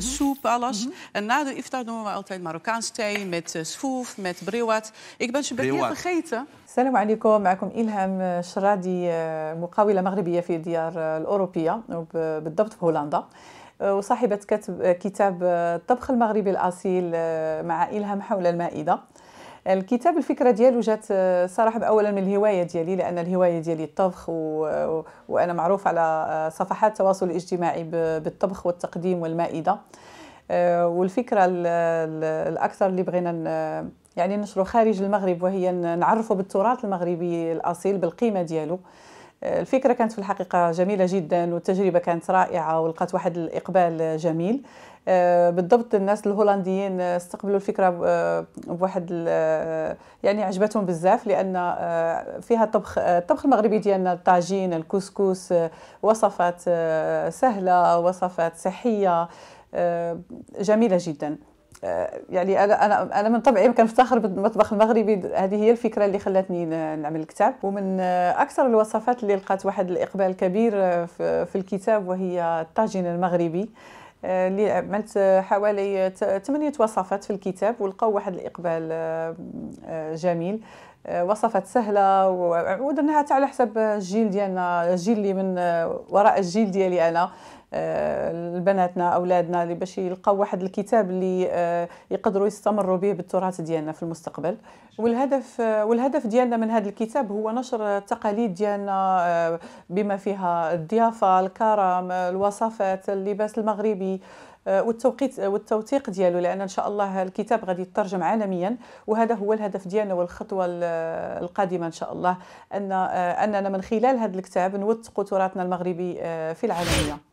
mm -hmm. soep, alles. Mm -hmm. En na de iftar doen we altijd Marokkaans thee met uh, sfoef, met briwat. Ik ben ze Shebekir vergeten. السلام عليكم معكم إلهام شرادي مقاولة مغربية في الديار الأوروبية بالضبط في هولندا وصاحبة كتاب الطبخ المغربي الأصيل مع إلهام حول المائدة الكتاب الفكره ديالو جات آه، صراحه اولا من الهوايه ديالي لان الهوايه ديالي الطبخ و... وانا معروف على آه، صفحات التواصل الاجتماعي بالطبخ والتقديم والمائده آه، والفكره الاكثر اللي بغينا يعني نشره خارج المغرب وهي نعرفه بالتراث المغربي الاصيل بالقيمه ديالو الفكرة كانت في الحقيقة جميلة جدا والتجربة كانت رائعة ولقات واحد الإقبال جميل آه، بالضبط الناس الهولنديين استقبلوا الفكرة آه، بواحد آه، يعني عجبتهم بزاف لأن فيها الطبخ الطبخ المغربي ديالنا الطاجين الكسكس وصفات سهلة وصفات صحية جميلة جداً آه، يعني انا انا انا من طبعي كنفتخر بالمطبخ المغربي هذه هي الفكره اللي خلاتني نعمل الكتاب ومن اكثر الوصفات اللي لقات واحد الاقبال كبير آه، في الكتاب وهي الطاجين المغربي آه، اللي عملت حوالي ثمانية وصفات في الكتاب ولقاو واحد الإقبال جميل آه، وصفات سهله ودرناها تاع على حسب الجيل ديالنا الجيل اللي من آه، وراء الجيل ديالي انا آه، لبناتنا اولادنا اللي باش يلقاو واحد الكتاب اللي يقدروا يستمروا به بالتراث ديالنا في المستقبل والهدف والهدف ديالنا من هذا الكتاب هو نشر التقاليد ديالنا بما فيها الضيافه الكرم الوصفات اللباس المغربي آه، والتوقيت آه، والتوثيق ديالو لان ان شاء الله الكتاب غادي يترجم عالميا وهذا هو الهدف ديالنا والخطوه القادمه ان شاء الله ان آه، اننا من خلال هذا الكتاب نوثقوا تراثنا المغربي في العالميه